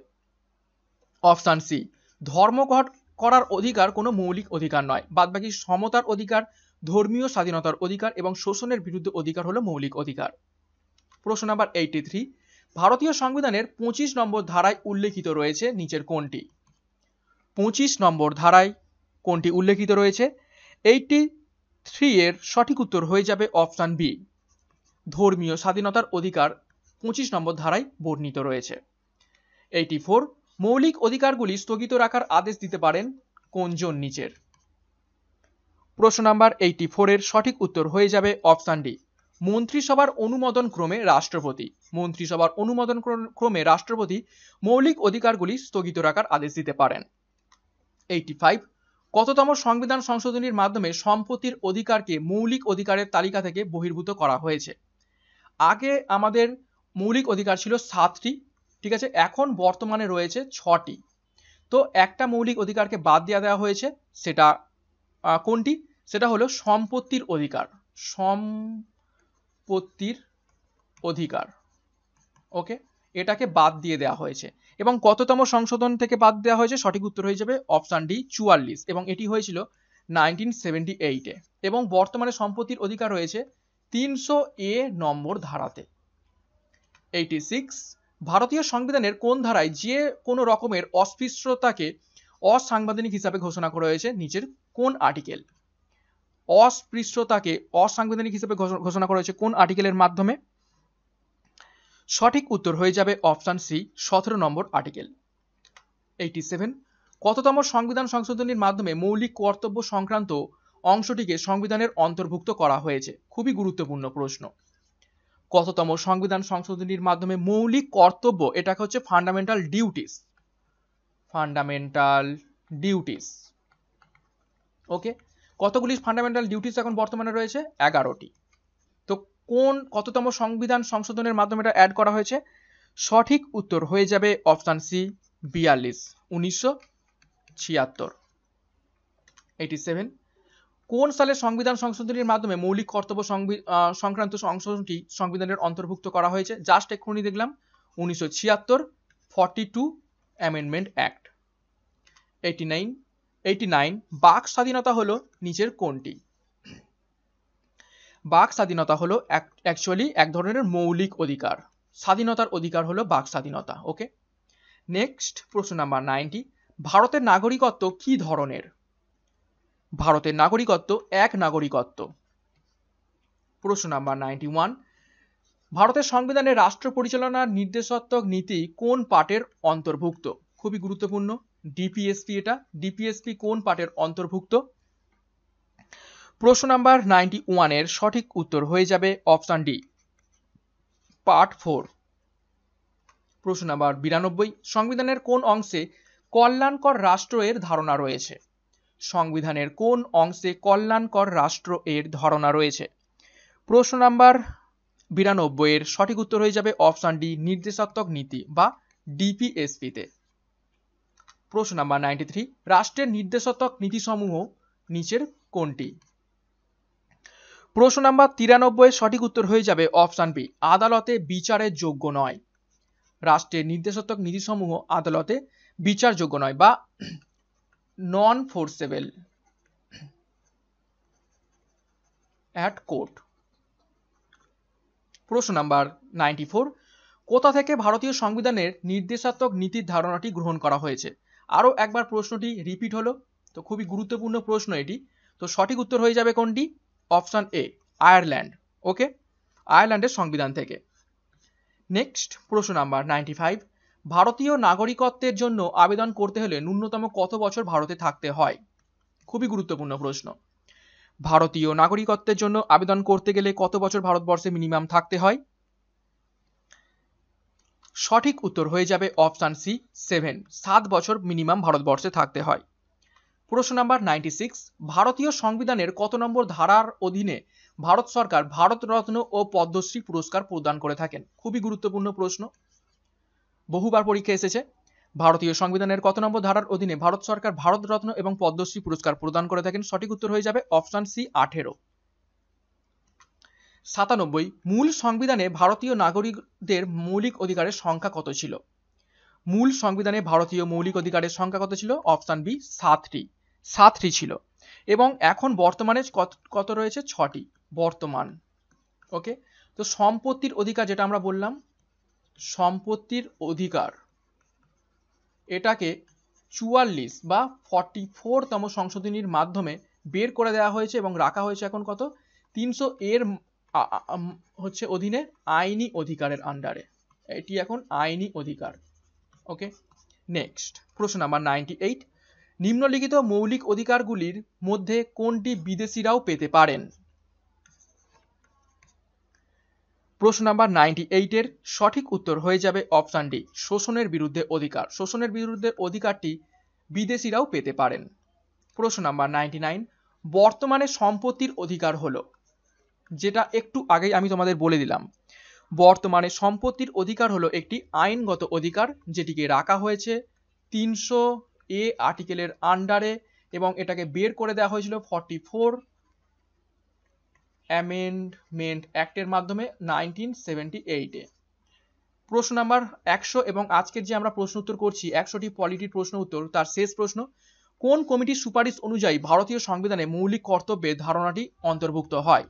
অপশান সি ধর্মঘট করার অধিকার কোনো মৌলিক অধিকার নয় বাদবাকি সমতার অধিকার ধর্মীয় স্বাধীনতার অধিকার এবং শোষণের বিরুদ্ধে অধিকার হলো মৌলিক অধিকার প্রশ্ন নাম্বার এইটি থ্রি ভারতীয় সংবিধানের পঁচিশ নম্বর ধারায় উল্লেখিত রয়েছে নিচের কোনটি পঁচিশ নম্বর ধারায় কোনটি উল্লেখিত রয়েছে এইটটি থ্রি এর সঠিক উত্তর হয়ে যাবে অপশান বি ধর্মীয় স্বাধীনতার অধিকার পঁচিশ নম্বর ধারায় বর্ণিত রয়েছে এইটি ফোর মৌলিক অধিকারগুলি স্থগিত রাখার আদেশ দিতে পারেন কোনজন নিচের প্রশ্ন নাম্বার এইটি ফোরের সঠিক উত্তর হয়ে যাবে অপশান ডি মন্ত্রিসভার অনুমোদন ক্রমে রাষ্ট্রপতি মন্ত্রিসভার অনুমোদন ক্রমে রাষ্ট্রপতি মৌলিক অধিকারগুলি স্থগিত রাখার আদেশ দিতে পারেন এইটি ফাইভ কততম সংবিধান সংশোধনীর মাধ্যমে সম্পত্তির অধিকারকে মৌলিক অধিকারের তালিকা থেকে বহির্ভূত করা হয়েছে আগে আমাদের মৌলিক অধিকার ছিল সাতটি ঠিক আছে এখন বর্তমানে রয়েছে ছটি তো একটা মৌলিক অধিকারকে বাদ দিয়ে দেওয়া হয়েছে সেটা কোনটি সেটা হলো সম্পত্তির অধিকার সম উৎপত্তির অধিকার ওকে এটাকে বাদ দিয়ে দেওয়া হয়েছে এবং কততম সংশোধন থেকে বাদ দেওয়া হয়েছে সঠিক উত্তর হয়ে যাবে অপশান ডি চুয়াল্লিশ এবং এটি হয়েছিল নাইনটিন সেভেন্টি এইটে এবং বর্তমানে সম্পত্তির অধিকার রয়েছে তিনশো এ নম্বর ধারাতে এইটি সিক্স ভারতীয় সংবিধানের কোন ধারায় যে কোনো রকমের অস্পৃশ্যতাকে অসাংবিধানিক হিসাবে ঘোষণা করা হয়েছে নিচের কোন আর্টিকেল অস্পৃশ্যতাকে অসাংবিধানিক হিসেবে ঘোষণা করা হয়েছে কোন আর্টিকেলের মাধ্যমে সঠিক উত্তর হয়ে যাবে অপশান সি সতেরো নম্বর আর্টিকেল এইটি সেভেন কততম সংবিধান সংশোধনীর মাধ্যমে মৌলিক কর্তব্য সংক্রান্ত অংশটিকে সংবিধানের অন্তর্ভুক্ত করা হয়েছে খুবই গুরুত্বপূর্ণ প্রশ্ন কততম সংবিধান সংশোধনীর মাধ্যমে মৌলিক কর্তব্য এটাকে হচ্ছে fundamental duties fundamental duties okay কতগুলি ফান্ডামেন্টাল ডিউটিস এখন বর্তমানে রয়েছে এগারোটি তো কোন কততম সংবিধান সংশোধনের মাধ্যমে এটা অ্যাড করা হয়েছে সঠিক উত্তর হয়ে যাবে অপশান সি বিয়াল্লিশ উনিশশো ছিয়াত্তর এইটি সেভেন কোন সালে সংবিধান সংশোধনীর মাধ্যমে মৌলিক কর্তব্য সংক্রান্ত সংশোধনটি সংবিধানের অন্তর্ভুক্ত করা হয়েছে জাস্ট এক্ষুনি দেখলাম উনিশশো ছিয়াত্তর forty two amendment act eighty nine eighty nine বাক স্বাধীনতা হলো নিজের কোনটি বাক স্বাধীনতা হলো অ্যাকচুয়ালি এক ধরনের মৌলিক অধিকার স্বাধীনতার অধিকার হলো বাক স্বাধীনতা ওকে নেক্সট প্রশ্ন নাম্বার নাইনটি ভারতের নাগরিকত্ব কি ধরনের ভারতের নাগরিকত্ব এক নাগরিকত্ব প্রশ্ন নাম্বার নাইনটি ওয়ান ভারতের সংবিধানে রাষ্ট্র পরিচালনার নির্দেশাত্মক নীতি কোন পার্টের অন্তর্ভুক্ত খুবই গুরুত্বপূর্ণ ডিপিএসপি এটা ডিপিএসপি কোন পার্টের অন্তর্ভুক্ত প্রশ্ন নাম্বার নাইনটি ওয়ানের সঠিক উত্তর হয়ে যাবে অপশান ডি পার্ট ফোর প্রশ্ন নাম্বার বিরানব্বই সংবিধানের কোন অংশে কল্যাণকর রাষ্ট্র এর ধারণা রয়েছে সংবিধানের কোন অংশে কল্যাণকর রাষ্ট্র এর ধারণা রয়েছে প্রশ্ন নাম্বার বিরানব্বই এর সঠিক উত্তর হয়ে যাবে অপশান ডি নির্দেশাত্মক নীতি বা ডিপিএসপিতে প্রশ্ন নাম্বার নাইনটি থ্রি রাষ্ট্রের নির্দেশাত্মক নীতিসমূহ নিচের কোনটি প্রশ্ন নাম্বার তিরানব্বই সঠিক উত্তর হয়ে যাবে অপশান বি আদালতে বিচারের যোগ্য নয় রাষ্ট্রের নির্দেশাত্মক নীতিসমূহ আদালতে বিচারযোগ্য নয় বা নন ফোর্সেবল অ্যাট কোর্ট প্রশ্ন নাম্বার নাইনটি ফোর কোথা থেকে ভারতীয় সংবিধানের নির্দেশাত্মক নীতির ধারণাটি গ্রহণ করা হয়েছে আরও একবার প্রশ্নটি রিপিট হলো তো খুবই গুরুত্বপূর্ণ প্রশ্ন এটি তো সঠিক উত্তর হয়ে যাবে কোনটি অপশান এ আয়ারল্যান্ড ওকে আয়ারল্যান্ডের সংবিধান থেকে নেক্সট প্রশ্ন নাম্বার নাইনটি ফাইভ ভারতীয় নাগরিকত্বের জন্য আবেদন করতে হলে ন্যূনতম কত বছর ভারতে থাকতে হয় খুবই গুরুত্বপূর্ণ প্রশ্ন ভারতীয় নাগরিকত্বের জন্য আবেদন করতে গেলে কত বছর ভারতবর্ষে মিনিমাম থাকতে হয় সঠিক উত্তর হয়ে যাবে অপশান সি সেভেন সাত বছর মিনিমাম ভারতবর্ষে থাকতে হয় প্রশ্ন নাম্বার নাইনটি সিক্স ভারতীয় সংবিধানের কত নম্বর ধারার অধীনে ভারত সরকার ভারতরত্ন ও পদ্মশ্রী পুরস্কার প্রদান করে থাকেন খুবই গুরুত্বপূর্ণ প্রশ্ন বহুবার পরীক্ষা এসেছে ভারতীয় সংবিধানের কত নম্বর ধারার অধীনে ভারত সরকার ভারতরত্ন এবং পদ্মশ্রী পুরস্কার প্রদান করে থাকেন সঠিক উত্তর হয়ে যাবে অপশান সি আঠেরো সাতানব্বই মূল সংবিধানে ভারতীয় নাগরিকদের মৌলিক অধিকারের সংখ্যা কত ছিল মূল সংবিধানে ভারতীয় মৌলিক অধিকারের সংখ্যা কত ছিল অপশান বি সাতটি সাতটি ছিল এবং এখন বর্তমানে কত কত রয়েছে ছটি বর্তমান ওকে তো সম্পত্তির অধিকার যেটা আমরা বললাম সম্পত্তির অধিকার এটাকে চুয়াল্লিশ বা ফর্টি ফোরতম সংশোধনীর মাধ্যমে বের করে দেওয়া হয়েছে এবং রাখা হয়েছে এখন কত তিনশো এর হচ্ছে অধীনে আইনি অধিকারের আন্ডারে এটি এখন আইনি অধিকার ওকে নেক্সট প্রশ্ন নাম্বার নাইনটি এইট নিম্নলিখিত মৌলিক অধিকারগুলির মধ্যে কোনটি বিদেশিরাও পেতে পারেন প্রশ্ন নাম্বার নাইনটি এইটের সঠিক উত্তর হয়ে যাবে অপশান ডি শোষণের বিরুদ্ধে অধিকার শোষণের বিরুদ্ধে অধিকারটি বিদেশিরাও পেতে পারেন প্রশ্ন নাম্বার নাইনটি নাইন বর্তমানে সম্পত্তির অধিকার হলো যেটা একটু আগেই আমি তোমাদের বলে দিলাম বর্তমানে সম্পত্তির অধিকার হলো একটি আইনগত অধিকার যেটিকে রাখা হয়েছে তিনশো এ আর্টিকেলের আন্ডারে এবং এটাকে বের করে দেওয়া হয়েছিল ফর্টি ফোর অ্যামেন্ডমেন্ট অ্যাক্টের মাধ্যমে নাইনটিন সেভেন্টি এইটে প্রশ্ন নাম্বার একশো এবং আজকের যে আমরা প্রশ্ন উত্তর করছি একশোটি পলিটির প্রশ্ন উত্তর তার শেষ প্রশ্ন কোন কমিটির সুপারিশ অনুযায়ী ভারতীয় সংবিধানে মৌলিক কর্তব্যের ধারণাটি অন্তর্ভুক্ত হয়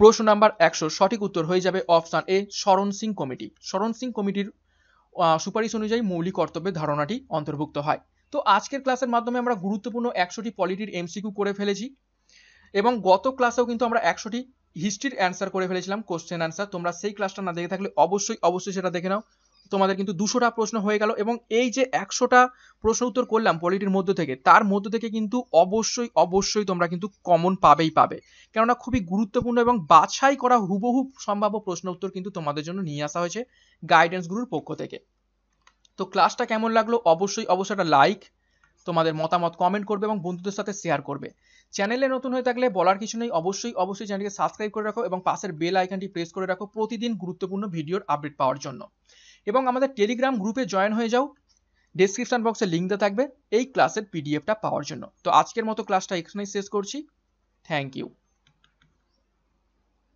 প্রশ্ন নাম্বার একশো সঠিক উত্তর হয়ে যাবে অপশান এ শরণ সিং কমিটি শরণ সিং কমিটির সুপারিশ অনুযায়ী মৌলিক কর্তব্যের ধারণাটি অন্তর্ভুক্ত হয় তো আজকের ক্লাসের মাধ্যমে আমরা গুরুত্বপূর্ণ একশোটি পলিটির এমসিকিউ করে ফেলেছি এবং গত ক্লাসেও কিন্তু আমরা একশোটি হিস্ট্রির অ্যান্সার করে ফেলেছিলাম কোশ্চেন অ্যান্সার তোমরা সেই ক্লাসটা না দেখে থাকলে অবশ্যই অবশ্যই সেটা দেখে নাও তোমাদের কিন্তু দুশোটা প্রশ্ন হয়ে গেল এবং এই যে একশোটা প্রশ্ন উত্তর করলাম পলিটির মধ্য থেকে তার মধ্য থেকে কিন্তু অবশ্যই অবশ্যই তোমরা কিন্তু কমন পাবেই পাবে কেননা খুবই গুরুত্বপূর্ণ এবং বাছাই করা হুবহু সম্ভাব্য প্রশ্ন উত্তর কিন্তু তোমাদের জন্য নিয়ে আসা হয়েছে গাইডেন্স গুরুর পক্ষ থেকে তো ক্লাসটা কেমন লাগলো অবশ্যই অবশ্যই একটা লাইক তোমাদের মতামত কমেন্ট করবে এবং বন্ধুদের সাথে শেয়ার করবে চ্যানেলে নতুন হয়ে থাকলে বলার কিছু নেই অবশ্যই অবশ্যই চ্যানেলকে সাবস্ক্রাইব করে রাখো এবং পাশের বেল আইকনটি প্রেস করে রাখো প্রতিদিন গুরুত্বপূর্ণ ভিডিওর আপডেট পাওয়ার জন্য এবং আমাদের টেলিগ্রাম গ্রুপে জয়েন হয়ে যাও ডেসক্রিপশন বক্সে লিঙ্ক দেওয়া থাকবে এই ক্লাসের পিডিএফটা পাওয়ার জন্য তো আজকের মতো ক্লাসটা এখানেই শেষ করছি থ্যাংক ইউ